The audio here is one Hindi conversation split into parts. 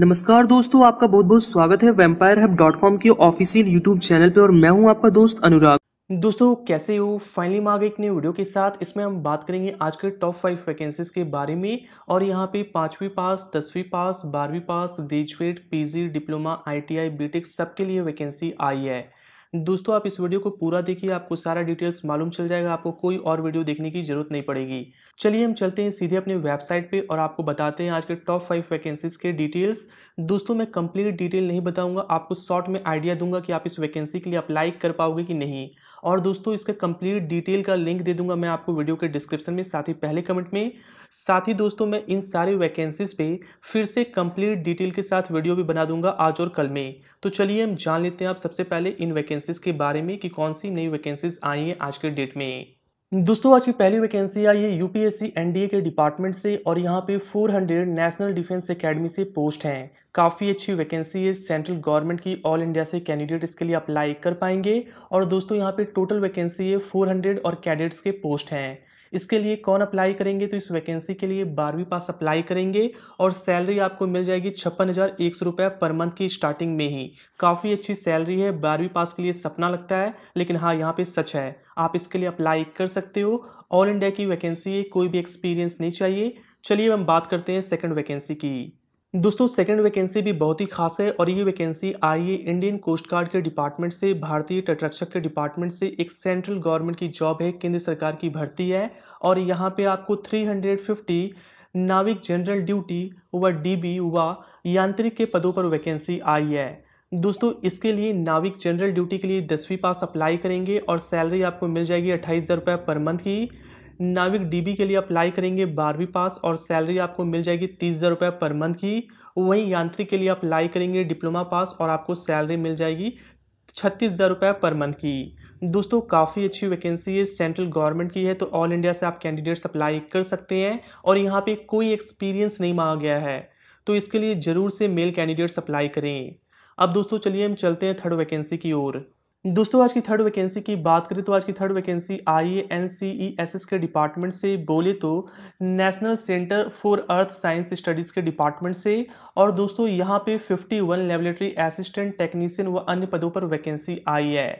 नमस्कार दोस्तों आपका बहुत बहुत स्वागत है वेम्पायर हब डॉट कॉम के ऑफिशियल यूट्यूब चैनल पे और मैं हूं आपका दोस्त अनुराग दोस्तों कैसे हो फाइनली मैं एक नई वीडियो के साथ इसमें हम बात करेंगे आज के टॉप फाइव वैकेंसीज के बारे में और यहाँ पे पांचवी पास दसवीं पास बारहवीं पास graduate PG diploma ITI B Tech सबके लिए वैकेंसी आई है दोस्तों आप इस वीडियो को पूरा देखिए आपको सारा डिटेल्स मालूम चल जाएगा आपको कोई और वीडियो देखने की जरूरत नहीं पड़ेगी चलिए हम चलते हैं सीधे अपने वेबसाइट पे और आपको बताते हैं आज के टॉप फाइव वैकेंसीज के डिटेल्स दोस्तों मैं कंप्लीट डिटेल नहीं बताऊंगा आपको शॉर्ट में आइडिया दूंगा कि आप इस वैकेंसी के लिए अप्लाई कर पाओगे कि नहीं और दोस्तों इसका कंप्लीट डिटेल का लिंक दे दूंगा मैं आपको वीडियो के डिस्क्रिप्शन में साथ ही पहले कमेंट में साथ ही दोस्तों मैं इन सारे वैकेंसीज पे फिर से कंप्लीट डिटेल के साथ वीडियो भी बना दूंगा आज और कल में तो चलिए हम जान लेते हैं आप सबसे पहले इन वैकेंसी वैकेंसीज के बारे में कि कौन सी नई वैकेंसीज आई हैं आज के डेट में दोस्तों आज की पहली वैकेंसी आई है यूपीएससी एनडीए के डिपार्टमेंट से और यहाँ पे 400 नेशनल डिफेंस एकेडमी से पोस्ट हैं काफ़ी अच्छी वैकेंसी है सेंट्रल गवर्नमेंट की ऑल इंडिया से कैंडिडेट इसके लिए अप्लाई कर पाएंगे और दोस्तों यहाँ पे टोटल वैकेंसी है 400 और कैडेट्स के पोस्ट हैं इसके लिए कौन अप्लाई करेंगे तो इस वैकेंसी के लिए बारहवीं पास अप्लाई करेंगे और सैलरी आपको मिल जाएगी छप्पन हज़ार एक सौ रुपये पर मंथ की स्टार्टिंग में ही काफ़ी अच्छी सैलरी है बारहवीं पास के लिए सपना लगता है लेकिन हाँ यहाँ पे सच है आप इसके लिए अप्लाई कर सकते हो ऑल इंडिया की वैकेंसी है कोई भी एक्सपीरियंस नहीं चाहिए चलिए हम बात करते हैं सेकेंड वैकेंसी की दोस्तों सेकंड वैकेंसी भी बहुत ही खास है और ये वैकेंसी आई है इंडियन कोस्ट गार्ड के डिपार्टमेंट से भारतीय तटरक्षक के डिपार्टमेंट से एक सेंट्रल गवर्नमेंट की जॉब है केंद्र सरकार की भर्ती है और यहाँ पे आपको 350 नाविक जनरल ड्यूटी व डीबी व यांत्रिक के पदों पर वैकेंसी आई है दोस्तों इसके लिए नाविक जनरल ड्यूटी के लिए दसवीं पास अप्लाई करेंगे और सैलरी आपको मिल जाएगी अट्ठाईस हज़ार रुपये पर मंथ की नाविक डीबी के लिए अप्लाई करेंगे बारहवीं पास और सैलरी आपको मिल जाएगी तीस हज़ार रुपये पर मंथ की वहीं यांत्रिक के लिए अप्लाई करेंगे डिप्लोमा पास और आपको सैलरी मिल जाएगी छत्तीस हज़ार रुपये पर मंथ की दोस्तों काफ़ी अच्छी वैकेंसी है सेंट्रल गवर्नमेंट की है तो ऑल इंडिया से आप कैंडिडेट्स अप्लाई कर सकते हैं और यहाँ पे कोई एक्सपीरियंस नहीं मांगा गया है तो इसके लिए ज़रूर से मेल कैंडिडेट्स अप्लाई करें अब दोस्तों चलिए हम चलते हैं थर्ड वैकेंसी की ओर दोस्तों आज की थर्ड वैकेंसी की बात करें तो आज की थर्ड वैकेंसी आई ए N C E S S के डिपार्टमेंट से बोले तो national centre for earth science studies के डिपार्टमेंट से और दोस्तों यहाँ पे 51 वन लेबोरेटरी असिस्टेंट टेक्नीसियन व अन्य पदों पर वैकेंसी आई है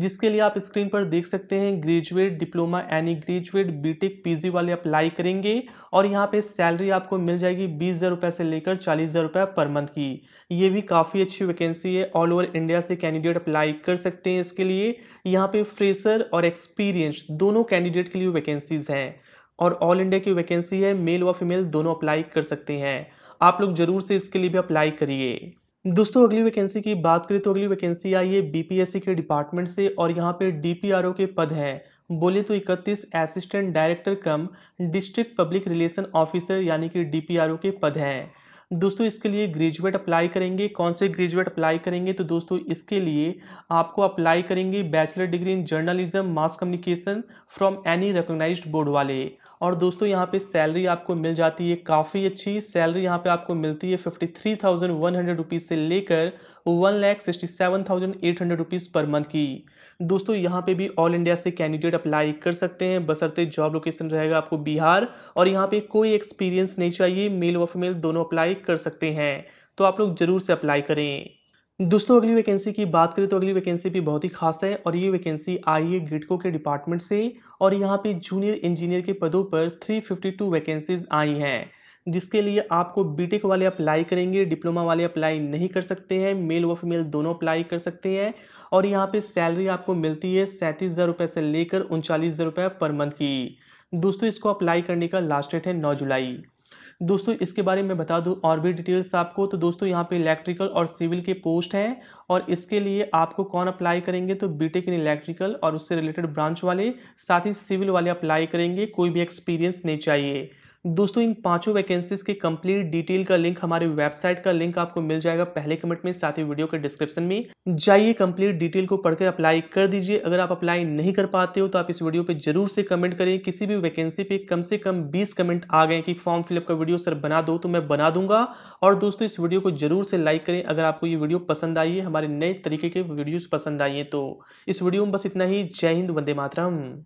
जिसके लिए आप स्क्रीन पर देख सकते हैं ग्रेजुएट डिप्लोमा यानी ग्रेजुएट बीटेक पीजी वाले अप्लाई करेंगे और यहाँ पे सैलरी आपको मिल जाएगी बीस हज़ार रुपये से लेकर चालीस हज़ार रुपये पर मंथ की ये भी काफ़ी अच्छी वैकेंसी है ऑल ओवर इंडिया से कैंडिडेट अप्लाई कर सकते हैं इसके लिए यहाँ पे फ्रेशर और एक्सपीरियंस दोनों कैंडिडेट के लिए वैकेंसीज़ हैं और ऑल इंडिया की वैकेंसी है मेल व फीमेल दोनों अप्लाई कर सकते हैं आप लोग ज़रूर से इसके लिए भी अप्लाई करिए दोस्तों अगली वैकेंसी की बात करें तो अगली वैकेंसी आई है बीपीएससी के डिपार्टमेंट से और यहाँ पे डीपीआरओ के पद हैं बोले तो 31 assistant director cum district public relation officer यानी कि डीपीआरओ के पद हैं दोस्तों इसके लिए ग्रेजुएट अप्लाई करेंगे कौन से ग्रेजुएट अप्लाई करेंगे तो दोस्तों इसके लिए आपको अप्लाई करेंगे bachelor degree in journalism mass communication from any recognise board वाले और दोस्तों यहाँ पे सैलरी आपको मिल जाती है काफ़ी अच्छी सैलरी यहाँ पे आपको मिलती है fifty three thousand one hundred rupees से लेकर one lakh sixty seven thousand eight hundred rupees per month की दोस्तों यहाँ पे भी ऑल इंडिया से कैंडिडेट अप्लाई कर सकते हैं बसरते जॉब लोकेशन रहेगा आपको बिहार और यहाँ पे कोई एक्सपीरियंस नहीं चाहिए मेल व फीमेल दोनों अप्लाई कर सकते हैं तो आप लोग ज़रूर से अप्लाई करें दोस्तों अगली वैकेंसी की बात करें तो अगली वैकेंसी भी बहुत ही खास है और ये वैकेंसी आई है गिटको के डिपार्टमेंट से और यहाँ पे जूनियर इंजीनियर के पदों पर 352 वैकेंसीज आई हैं जिसके लिए आपको बीटेक वाले अप्लाई करेंगे डिप्लोमा वाले अप्लाई नहीं कर सकते हैं मेल व फीमेल दोनों अप्लाई कर सकते हैं और यहाँ पर सैलरी आपको मिलती है सैंतीस हज़ार रुपये से लेकर उनचालीस हज़ार रुपये पर मंथ की दोस्तों इसको अप्लाई करने का लास्ट डेट है नौ जुलाई दोस्तों इसके बारे में बता दूँ और भी डिटेल्स आपको तो दोस्तों यहाँ पे इलेक्ट्रिकल और सिविल के पोस्ट हैं और इसके लिए आपको कौन अप्लाई करेंगे तो बीटेक इन इलेक्ट्रिकल और उससे रिलेटेड ब्रांच वाले साथ ही सिविल वाले अप्लाई करेंगे कोई भी एक्सपीरियंस नहीं चाहिए दोस्तों इन पांचों वैकेंसीज के कंप्लीट डिटेल का लिंक हमारे वेबसाइट का लिंक आपको मिल जाएगा पहले कमेंट में साथ ही वीडियो के डिस्क्रिप्शन में जाइए कंप्लीट डिटेल को पढ़कर अप्लाई कर दीजिए अगर आप अप्लाई नहीं कर पाते हो तो आप इस वीडियो पर जरूर से कमेंट करें किसी भी वैकेंसी पे कम से कम बीस कमेंट आ गए कि फॉर्म फिलअप का वीडियो सर बना दो तो मैं बना दूंगा और दोस्तों इस वीडियो को जरूर से लाइक करें अगर आपको ये वीडियो पसंद आई है हमारे नए तरीके के वीडियोज पसंद आई है तो इस वीडियो में बस इतना ही जय हिंद वंदे मातरम